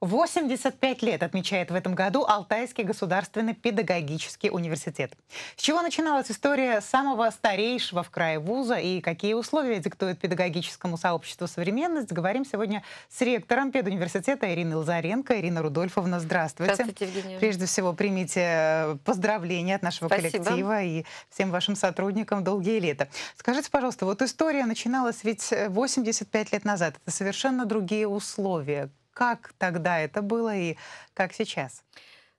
85 лет отмечает в этом году Алтайский государственный педагогический университет. С чего начиналась история самого старейшего в крае вуза и какие условия диктуют педагогическому сообществу современность, говорим сегодня с ректором педуниверситета Ириной Лазаренко. Ирина Рудольфовна, здравствуйте. Здравствуйте, Евгения. Прежде всего, примите э, поздравления от нашего Спасибо. коллектива и всем вашим сотрудникам долгие лета. Скажите, пожалуйста, вот история начиналась ведь 85 э, лет назад. Это совершенно другие условия как тогда это было и как сейчас?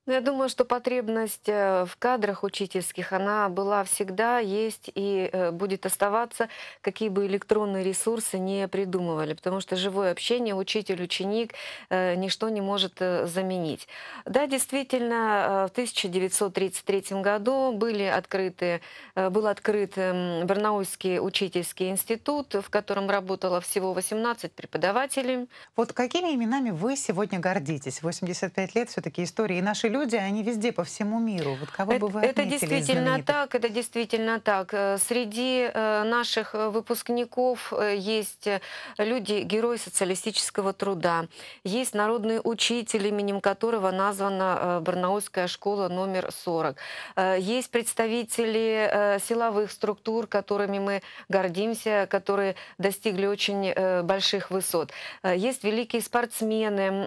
Ну, я думаю, что потребность э, в кадрах учительских, она была всегда, есть и э, будет оставаться, какие бы электронные ресурсы не придумывали, потому что живое общение, учитель-ученик, э, ничто не может заменить. Да, действительно, в 1933 году были открыты, был открыт эм, Барнаульский учительский институт, в котором работало всего 18 преподавателей. Вот какими именами вы сегодня гордитесь? 85 лет все-таки истории, и наши люди люди, они везде, по всему миру. Вот кого это, бы вы Это действительно так, это действительно так. Э, среди э, наших э, выпускников есть люди, герои социалистического труда. Есть народный учитель, именем которого названа Барнаульская школа номер 40. Есть представители силовых структур, которыми мы гордимся, которые достигли очень больших высот. Есть великие спортсмены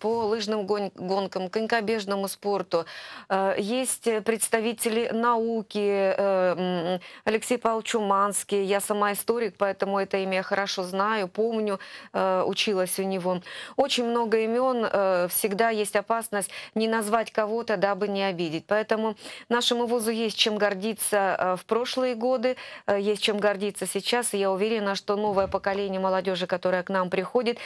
по лыжным гонкам, конькобежным зарубежному спорту, э, есть э, представители науки, э, Алексей Павлович Чуманский, я сама историк, поэтому это имя я хорошо знаю, помню, училась у него. Очень много имен, всегда есть опасность не назвать кого-то, дабы не обидеть. Поэтому нашему вузу есть чем гордиться в прошлые годы, есть чем гордиться сейчас, и я уверена, что новое поколение молодежи, которое к нам приходит,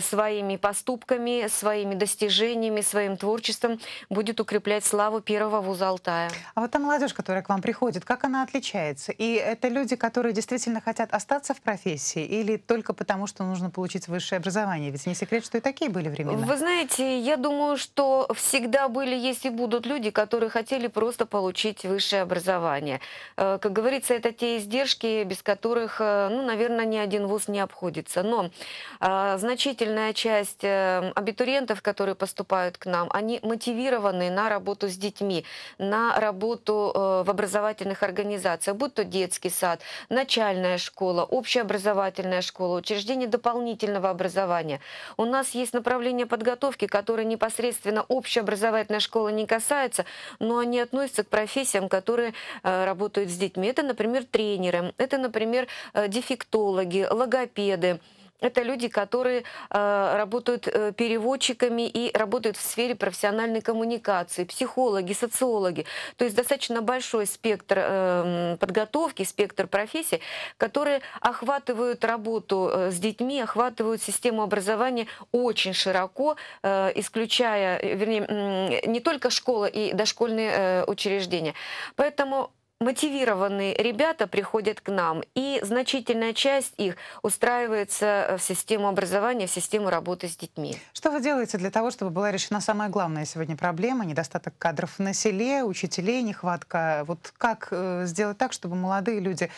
своими поступками, своими достижениями, своим творчеством, просто будет укреплять славу первого вуза Алтая. А вот та молодежь, которая к вам приходит, как она отличается? И это люди, которые действительно хотят остаться в профессии или только потому, что нужно получить высшее образование? Ведь не секрет, что и такие были времена. Вы знаете, я думаю, что всегда были, есть и будут люди, которые хотели просто получить высшее образование. Э, как говорится, это те издержки, без которых, э, ну, наверное, ни один вуз не обходится. Но э, значительная часть абитуриентов, которые поступают к нам, они, мы мотивированы на работу с детьми, на работу э, в образовательных организациях, будь то детский сад, начальная школа, общеобразовательная школа, учреждение дополнительного образования. У нас есть направление подготовки, которое непосредственно общеобразовательная школа не касается, но они относятся к профессиям, которые э, работают с детьми. Это, например, тренеры, это, например, э, дефектологи, логопеды это люди, которые э, работают э, переводчиками и работают в сфере профессиональной коммуникации, психологи, социологи. То есть достаточно большой спектр э, подготовки, спектр профессий, которые охватывают работу э, с детьми, охватывают систему образования очень широко, э, исключая, э, вернее, э, не только школа и дошкольные э, учреждения. Поэтому мотивированные ребята приходят к нам, и значительная часть их устраивается э, в систему образования, в систему работы с детьми. Что вы делаете для того, чтобы была решена самая главная сегодня проблема, недостаток кадров на селе, учителей, нехватка? Вот как э, сделать так, чтобы молодые люди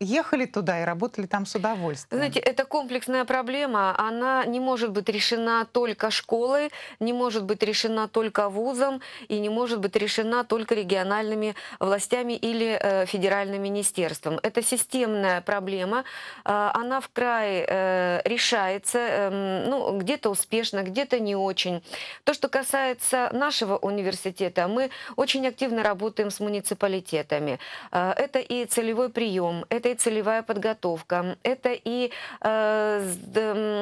ехали туда и работали там с удовольствием. Знаете, это комплексная проблема, она не может быть решена только школой, не может быть решена только вузом и не может быть решена только региональными властями или э, федеральным министерством. Это системная проблема, э, она в край э, решается, э, ну, где-то успешно, где-то не очень. То, что касается нашего университета, мы очень активно работаем с муниципалитетами. Э, это и целевой прием, это и целевая подготовка, это и э, с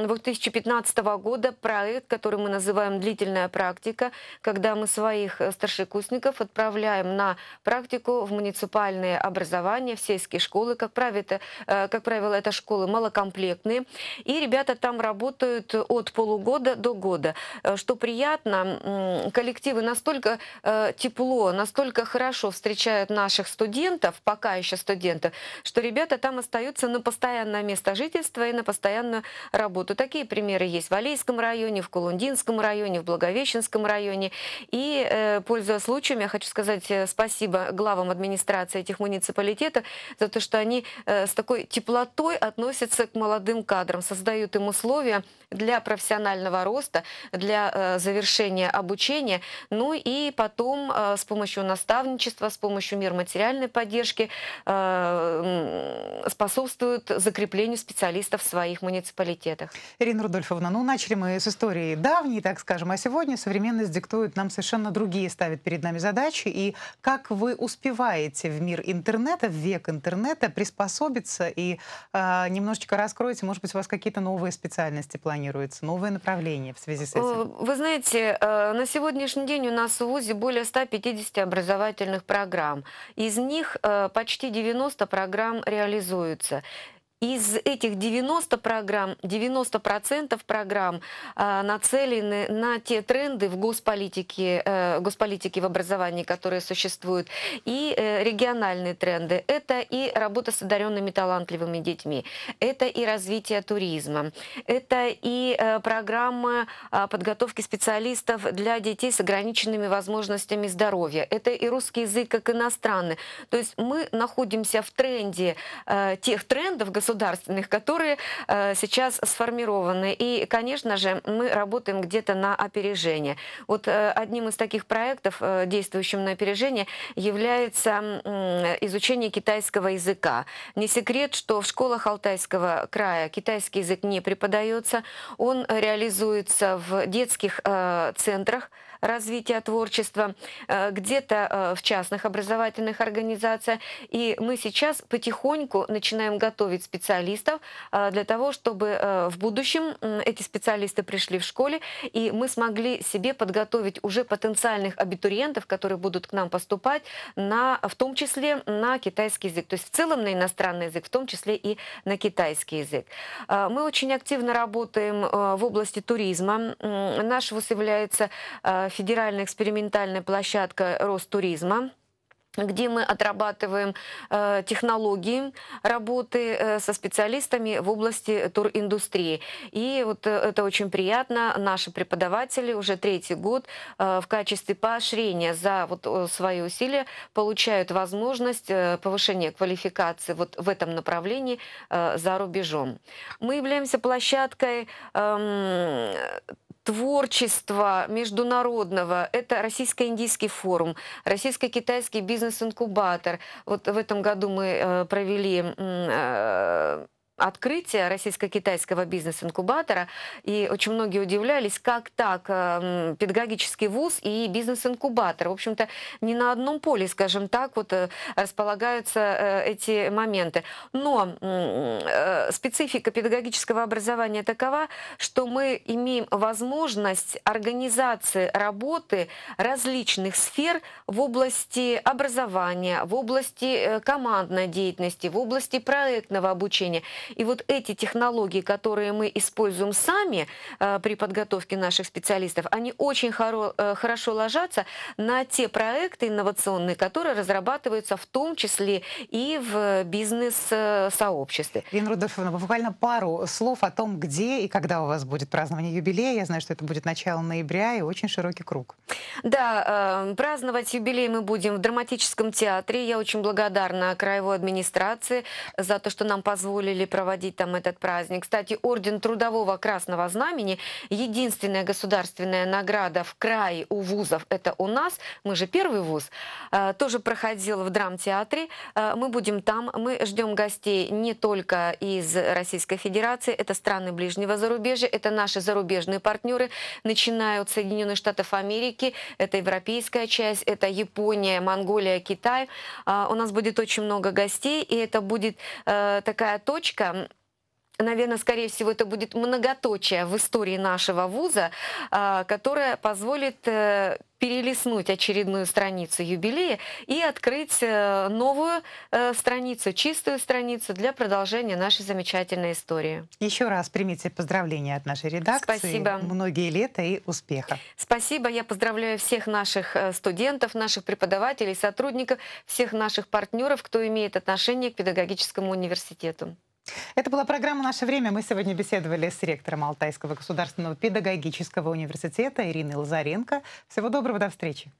2015 года проект, который мы называем «Длительная практика», когда мы своих э, старшекурсников отправляем на практику в муниципальные образования, в сельские школы. Как правило, это, э, как правило, это школы малокомплектные. И ребята там работают от полугода до года. Э, что приятно, коллективы настолько э, тепло, настолько хорошо встречают наших студентов, пока еще студентов, что что ребята там остаются на постоянное место жительства и на постоянную работу. Такие примеры есть в Алейском районе, в Кулундинском районе, в Благовещенском районе. И, э, пользуясь случаем, я хочу сказать э, спасибо главам администрации этих муниципалитетов за то, что они э, с такой теплотой относятся к молодым кадрам, создают им условия для профессионального роста, для завершения обучения, ну и потом с помощью наставничества, с помощью мер материальной поддержки Oh. способствуют закреплению специалистов в своих муниципалитетах. Ирина Рудольфовна, ну начали мы с истории давней, так скажем, а сегодня современность диктует нам совершенно другие, ставит перед нами задачи. И как вы успеваете в мир интернета, в век интернета приспособиться и э, немножечко раскроете, может быть, у вас какие-то новые специальности планируются, новые направления в связи с э, этим? Вы знаете, э, на сегодняшний день у нас в ВУЗе более 150 образовательных программ. Из них э, почти 90 программ реализованы реализуются. Из этих 90 программ, 90% программ э, нацелены на те тренды в госполитике, э, госполитике в образовании, которые существуют, и э, региональные тренды. Это и работа с одаренными талантливыми детьми, это и развитие туризма, это и э, программа э, подготовки специалистов для детей с ограниченными возможностями здоровья, это и русский язык как иностранный. То есть мы находимся в тренде э, тех трендов государственных, государственных, которые э, сейчас сформированы. И, конечно же, мы работаем где-то на опережение. Вот э, одним из таких проектов, э, действующим на опережение, является изучение китайского языка. Не секрет, что в школах Алтайского края китайский язык не преподается. Он реализуется в детских центрах развития творчества, э, где-то э, в частных образовательных организациях. И мы сейчас потихоньку начинаем готовить специалистов э, для того, чтобы в будущем эти специалисты пришли в школе, и мы смогли себе подготовить уже потенциальных абитуриентов, которые будут к нам поступать, на, в том числе на китайский язык. То есть в целом на иностранный язык, в том числе и на китайский язык. Мы очень активно работаем в области туризма. Наш ВУЗ является федеральная экспериментальная площадка Ростуризма где мы отрабатываем э, технологии работы э, со специалистами в области туриндустрии. И вот э, это очень приятно. Наши преподаватели уже третий год э, в качестве поощрения за вот, свои усилия получают возможность э, повышения квалификации вот в этом направлении э, за рубежом. Мы являемся площадкой э, творчества международного. Это Российско-Индийский форум, Российско-Китайский бизнес-инкубатор. Вот в этом году мы э, провели э, открытие российско-китайского бизнес-инкубатора, и очень многие удивлялись, как так, эм, педагогический вуз и бизнес-инкубатор. В общем-то, не на одном поле, скажем так, вот э, располагаются э, эти моменты. Но э, специфика педагогического образования такова, что мы имеем возможность организации работы различных сфер в области образования, в области командной деятельности, в области проектного обучения – и вот эти технологии, которые мы используем сами э, при подготовке наших специалистов, они очень хоро, э, хорошо ложатся на те проекты инновационные, которые разрабатываются в том числе и в бизнес-сообществе. Ирина Рудольфовна, буквально пару слов о том, где и когда у вас будет празднование юбилея. Я знаю, что это будет начало ноября и очень широкий круг. Да, э, праздновать юбилей мы будем в драматическом театре. Я очень благодарна краевой администрации за то, что нам позволили проводить там этот праздник. Кстати, Орден Трудового Красного Знамени, единственная государственная награда в крае у вузов, это у нас, мы же первый вуз, а, тоже проходил в драмтеатре. А, мы будем там, мы ждем гостей не только из Российской Федерации, это страны ближнего зарубежья, это наши зарубежные партнеры, начиная от Соединенных Штатов Америки, это европейская часть, это Япония, Монголия, Китай. А, у нас будет очень много гостей, и это будет э, такая точка, это наверное, скорее всего, это будет многоточие в истории нашего вуза, а, которое позволит э, перелистнуть очередную страницу юбилея и открыть э, новую э, страницу, чистую страницу для продолжения нашей замечательной истории. Еще раз примите поздравления от нашей редакции. Спасибо. Многие лета и успеха. Спасибо. Я поздравляю всех наших студентов, наших преподавателей, сотрудников, всех наших партнеров, кто имеет отношение к педагогическому университету. Это была программа «Наше время». Мы сегодня беседовали с ректором Алтайского государственного педагогического университета Ириной Лазаренко. Всего доброго, до встречи.